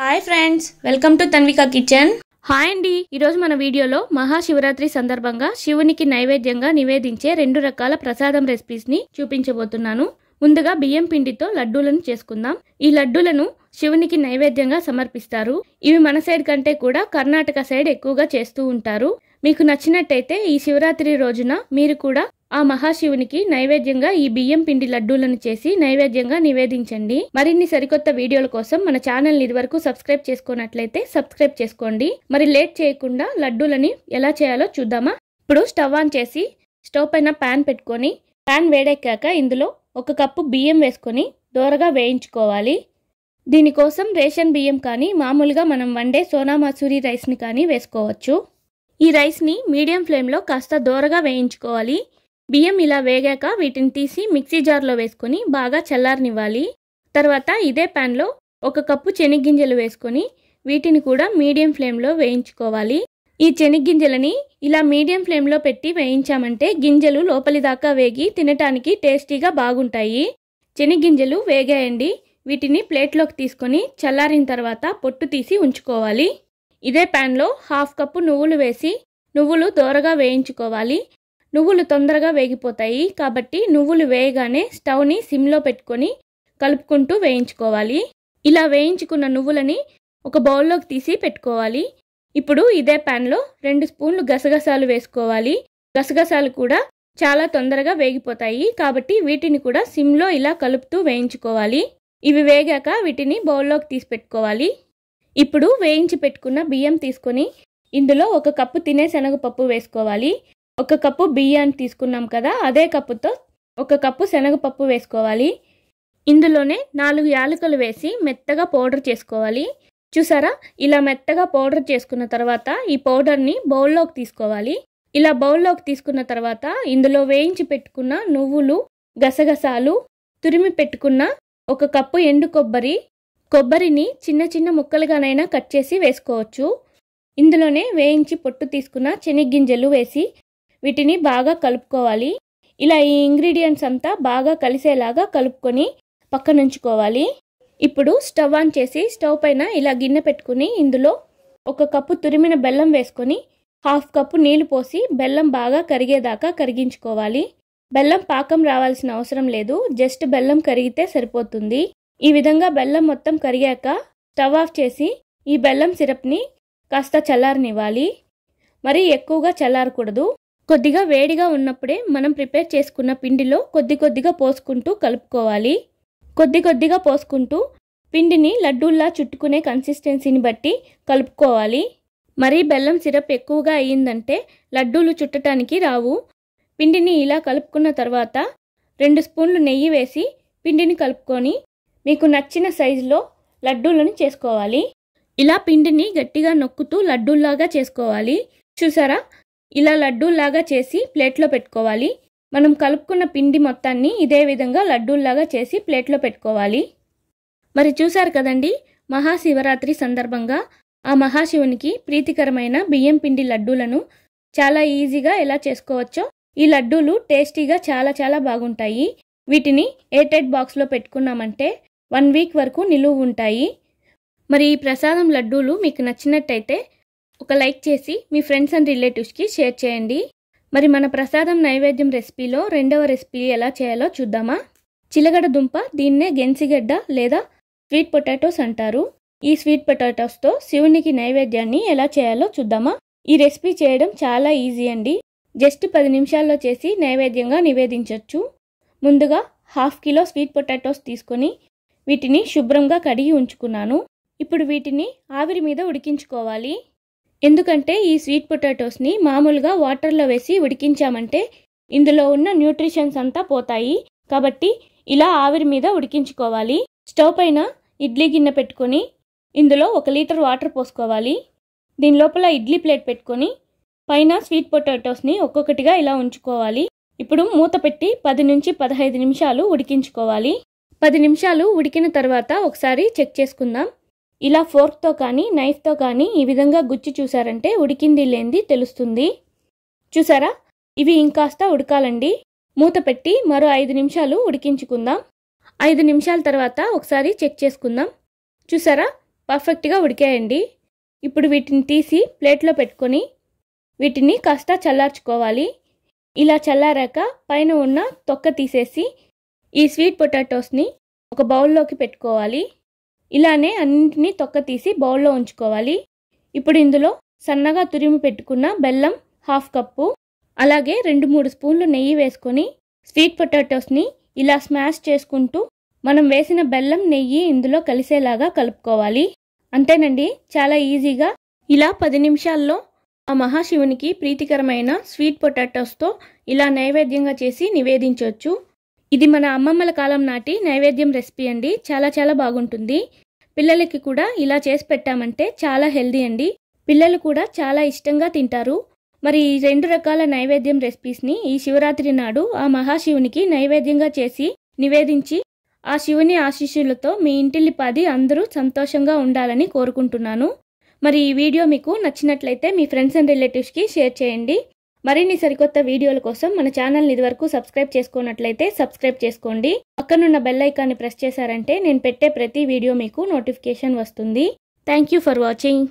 hi friends welcome to Tanvika kitchen hi అండి ఈరోజు మన వీడియోలో మహాశివరాత్రి సందర్భంగా శివునికి నైవేద్యంగా నివేదించే రెండు రకాల ప్రసాదం రెసిపీస్ని చూపించబోతున్నాను ముందుగా బియ్యం పిండితో లడ్డూలను చేసుకుందాం ఈ లడ్డూలను శివునికి నైవేద్యంగా సమర్పిస్తారు ఇవి మన సైడ్ కంటే కూడా కర్ణాటక సైడ్ ఎక్కువగా చేస్తూ ఉంటారు మీకు నచ్చినట్టయితే ఈ శివరాత్రి రోజున మీరు కూడా ఆ మహాశివునికి నైవేద్యంగా ఈ బియ్యం పిండి లడ్డూలను చేసి నైవేద్యంగా నివేదించండి మరిన్ని సరికొత్త వీడియోల కోసం మన ఛానల్ ఇదివరకు సబ్స్క్రైబ్ చేసుకున్నట్లయితే సబ్స్క్రైబ్ చేసుకోండి మరి లేట్ చేయకుండా లడ్డూలని ఎలా చేయాలో చూద్దామా ఇప్పుడు స్టవ్ ఆన్ చేసి స్టవ్ పైన ప్యాన్ పెట్టుకొని ప్యాన్ వేడెక్కాక ఇందులో ఒక కప్పు బియ్యం వేసుకొని దోరగా వేయించుకోవాలి దీనికోసం రేషన్ బియ్యం కానీ మామూలుగా మనం వండే సోనా మసూరి రైస్ని కానీ వేసుకోవచ్చు ఈ రైస్ని మీడియం ఫ్లేమ్లో కాస్త దోరగా వేయించుకోవాలి బియ్యం ఇలా వేగాక వీటిని తీసి మిక్సీ జార్లో వేసుకొని బాగా చల్లారనివ్వాలి తర్వాత ఇదే ప్యాన్లో ఒక కప్పు చెనిగ్గింజలు వేసుకొని వీటిని కూడా మీడియం ఫ్లేమ్లో వేయించుకోవాలి ఈ చెనిగ్గింజలని ఇలా మీడియం ఫ్లేమ్లో పెట్టి వేయించామంటే గింజలు లోపలి దాకా వేగి తినటానికి టేస్టీగా బాగుంటాయి చెనిగ్గింజలు వేగాయండి వీటిని ప్లేట్లోకి తీసుకొని చల్లారిన తర్వాత పొట్టు తీసి ఉంచుకోవాలి ఇదే ప్యాన్లో హాఫ్ కప్పు నువ్వులు వేసి నువ్వులు దోరగా వేయించుకోవాలి నువ్వులు తొందరగా వేగిపోతాయి కాబట్టి నువ్వులు వేయగానే స్టవ్ని సిమ్లో పెట్టుకొని కలుపుకుంటూ వేయించుకోవాలి ఇలా వేయించుకున్న నువ్వులని ఒక బౌల్లోకి తీసి పెట్టుకోవాలి ఇప్పుడు ఇదే ప్యాన్లో రెండు స్పూన్లు గసగసాలు వేసుకోవాలి గసగసాలు కూడా చాలా తొందరగా వేగిపోతాయి కాబట్టి వీటిని కూడా సిమ్లో ఇలా కలుపుతూ వేయించుకోవాలి ఇవి వేగాక వీటిని బౌల్లోకి తీసి పెట్టుకోవాలి ఇప్పుడు వేయించి పెట్టుకున్న బియ్యం తీసుకొని ఇందులో ఒక కప్పు తినే శనగపప్పు వేసుకోవాలి ఒక కప్పు బియ్యాన్ని తీసుకున్నాం కదా అదే కప్పుతో ఒక కప్పు శనగపప్పు వేసుకోవాలి ఇందులోనే నాలుగు యాలకులు వేసి మెత్తగా పౌడర్ చేసుకోవాలి చూసారా ఇలా మెత్తగా పౌడర్ చేసుకున్న తర్వాత ఈ పౌడర్ని బౌల్లోకి తీసుకోవాలి ఇలా బౌల్లోకి తీసుకున్న తర్వాత ఇందులో వేయించి పెట్టుకున్న నువ్వులు గసగసాలు తురిమి పెట్టుకున్న ఒక కప్పు ఎండు కొబ్బరి కొబ్బరిని చిన్న చిన్న ముక్కలుగానైనా కట్ చేసి వేసుకోవచ్చు ఇందులోనే వేయించి పొట్టు తీసుకున్న శనగ్గింజలు వేసి వీటిని బాగా కలుపుకోవాలి ఇలా ఈ ఇంగ్రీడియంట్స్ అంతా బాగా కలిసేలాగా కలుపుకొని పక్కనుంచుకోవాలి ఇప్పుడు స్టవ్ ఆన్ చేసి స్టవ్ పైన ఇలా గిన్నె పెట్టుకుని ఇందులో ఒక కప్పు తురిమిన బెల్లం వేసుకొని హాఫ్ కప్పు నీళ్లు పోసి బెల్లం బాగా కరిగేదాకా కరిగించుకోవాలి బెల్లం పాకం రావాల్సిన అవసరం లేదు జస్ట్ బెల్లం కరిగితే సరిపోతుంది ఈ విధంగా బెల్లం మొత్తం కరిగాక స్టవ్ ఆఫ్ చేసి ఈ బెల్లం సిరప్ని కాస్త చల్లారనివ్వాలి మరి ఎక్కువగా చల్లారకూడదు కొద్దిగా వేడిగా ఉన్నప్పుడే మనం ప్రిపేర్ చేసుకున్న పిండిలో కొద్ది కొద్దిగా పోసుకుంటూ కలుపుకోవాలి కొద్ది కొద్దిగా పోసుకుంటూ పిండిని లడ్డూల్లా చుట్టుకునే కన్సిస్టెన్సీని బట్టి కలుపుకోవాలి మరీ బెల్లం సిరప్ ఎక్కువగా అయ్యిందంటే లడ్డూలు చుట్టటానికి రావు పిండిని ఇలా కలుపుకున్న తర్వాత రెండు స్పూన్లు నెయ్యి వేసి పిండిని కలుపుకొని మీకు నచ్చిన సైజులో లడ్డూలను చేసుకోవాలి ఇలా పిండిని గట్టిగా నొక్కుతూ లడ్డూల్లాగా చేసుకోవాలి చూసారా ఇలా లడ్డూల్లాగా చేసి ప్లేట్లో పెట్టుకోవాలి మనం కలుపుకున్న పిండి మొత్తాన్ని ఇదే విధంగా లడ్డూల్లాగా చేసి ప్లేట్లో పెట్టుకోవాలి మరి చూశారు కదండి మహాశివరాత్రి సందర్భంగా ఆ మహాశివునికి ప్రీతికరమైన బియ్యం పిండి లడ్డూలను చాలా ఈజీగా ఎలా చేసుకోవచ్చో ఈ లడ్డూలు టేస్టీగా చాలా చాలా బాగుంటాయి వీటిని ఎయిర్టైట్ బాక్స్లో పెట్టుకున్నామంటే వన్ వీక్ వరకు నిలువు ఉంటాయి మరి ఈ ప్రసాదం లడ్డూలు మీకు నచ్చినట్టయితే ఒక లైక్ చేసి మీ ఫ్రెండ్స్ అండ్ రిలేటివ్స్కి షేర్ చేయండి మరి మన ప్రసాదం నైవేద్యం రెసిపీలో రెండవ రెసిపీ ఎలా చేయాలో చూద్దామా చిలగడ దుంప దీన్నే గెన్సిగడ్డ లేదా స్వీట్ పొటాటోస్ అంటారు ఈ స్వీట్ పొటాటోస్తో శివునికి నైవేద్యాన్ని ఎలా చేయాలో చూద్దామా ఈ రెసిపీ చేయడం చాలా ఈజీ అండి జస్ట్ పది నిమిషాల్లో చేసి నైవేద్యంగా నివేదించవచ్చు ముందుగా హాఫ్ కిలో స్వీట్ పొటాటోస్ తీసుకొని వీటిని శుభ్రంగా కడిగి ఉంచుకున్నాను ఇప్పుడు వీటిని ఆవిరి మీద ఉడికించుకోవాలి ఎందుకంటే ఈ స్వీట్ పొటాటోస్ని మామూలుగా వాటర్లో వేసి ఉడికించామంటే ఇందులో ఉన్న న్యూట్రిషన్స్ అంతా పోతాయి కాబట్టి ఇలా ఆవిరి మీద ఉడికించుకోవాలి స్టవ్ పైన ఇడ్లీ గిన్నె పెట్టుకొని ఇందులో ఒక లీటర్ వాటర్ పోసుకోవాలి దీని లోపల ఇడ్లీ ప్లేట్ పెట్టుకొని పైన స్వీట్ పొటాటోస్ని ఒక్కొక్కటిగా ఇలా ఉంచుకోవాలి ఇప్పుడు మూత పెట్టి పది నుంచి పదహైదు నిమిషాలు ఉడికించుకోవాలి పది నిమిషాలు ఉడికిన తర్వాత ఒకసారి చెక్ చేసుకుందాం ఇలా ఫోర్క్తో కానీ నైఫ్తో కానీ ఈ విధంగా గుచ్చి చూసారంటే ఉడికింది లేంది తెలుస్తుంది చూసారా ఇవి ఇంకాస్త ఉడకాలండి మూత పెట్టి మరో ఐదు నిమిషాలు ఉడికించుకుందాం ఐదు నిమిషాల తర్వాత ఒకసారి చెక్ చేసుకుందాం చూసారా పర్ఫెక్ట్గా ఉడికాయండి ఇప్పుడు వీటిని తీసి ప్లేట్లో పెట్టుకొని వీటిని కాస్త చల్లార్చుకోవాలి ఇలా చల్లారాక పైన ఉన్న తొక్క తీసేసి ఈ స్వీట్ పొటాటోస్ని ఒక బౌల్లోకి పెట్టుకోవాలి ఇలానే అన్నింటినీ తొక్క తీసి బౌల్లో ఉంచుకోవాలి ఇప్పుడు ఇందులో సన్నగా తురిమి పెట్టుకున్న బెల్లం హాఫ్ కప్పు అలాగే రెండు మూడు స్పూన్లు నెయ్యి వేసుకొని స్వీట్ పొటాటోస్ని ఇలా స్మాష్ చేసుకుంటూ మనం వేసిన బెల్లం నెయ్యి ఇందులో కలిసేలాగా కలుపుకోవాలి అంతేనండి చాలా ఈజీగా ఇలా పది నిమిషాల్లో ఆ మహాశివునికి ప్రీతికరమైన స్వీట్ పొటాటోస్తో ఇలా నైవేద్యంగా చేసి నివేదించవచ్చు ఇది మన అమ్మమ్మల కాలం నాటి నైవేద్యం రెసిపీ అండి చాలా చాలా బాగుంటుంది పిల్లలకి కూడా ఇలా చేసి పెట్టామంటే చాలా హెల్దీ అండి పిల్లలు కూడా చాలా ఇష్టంగా తింటారు మరి ఈ రెండు రకాల నైవేద్యం రెసిపీస్ని ఈ శివరాత్రి నాడు ఆ మహాశివునికి నైవేద్యంగా చేసి నివేదించి ఆ శివుని ఆశీస్సులతో మీ ఇంటిల్లి పది అందరూ సంతోషంగా ఉండాలని కోరుకుంటున్నాను మరి ఈ వీడియో మీకు నచ్చినట్లయితే మీ ఫ్రెండ్స్ అండ్ రిలేటివ్స్కి షేర్ చేయండి మరిన్ని సరికొత్త వీడియోల కోసం మన ఛానల్ని ఇదివరకు సబ్స్క్రైబ్ చేసుకున్నట్లయితే సబ్స్క్రైబ్ చేసుకోండి పక్కనున్న బెల్లైకాన్ని ప్రెస్ చేశారంటే నేను పెట్టే ప్రతి వీడియో మీకు నోటిఫికేషన్ వస్తుంది థ్యాంక్ ఫర్ వాచింగ్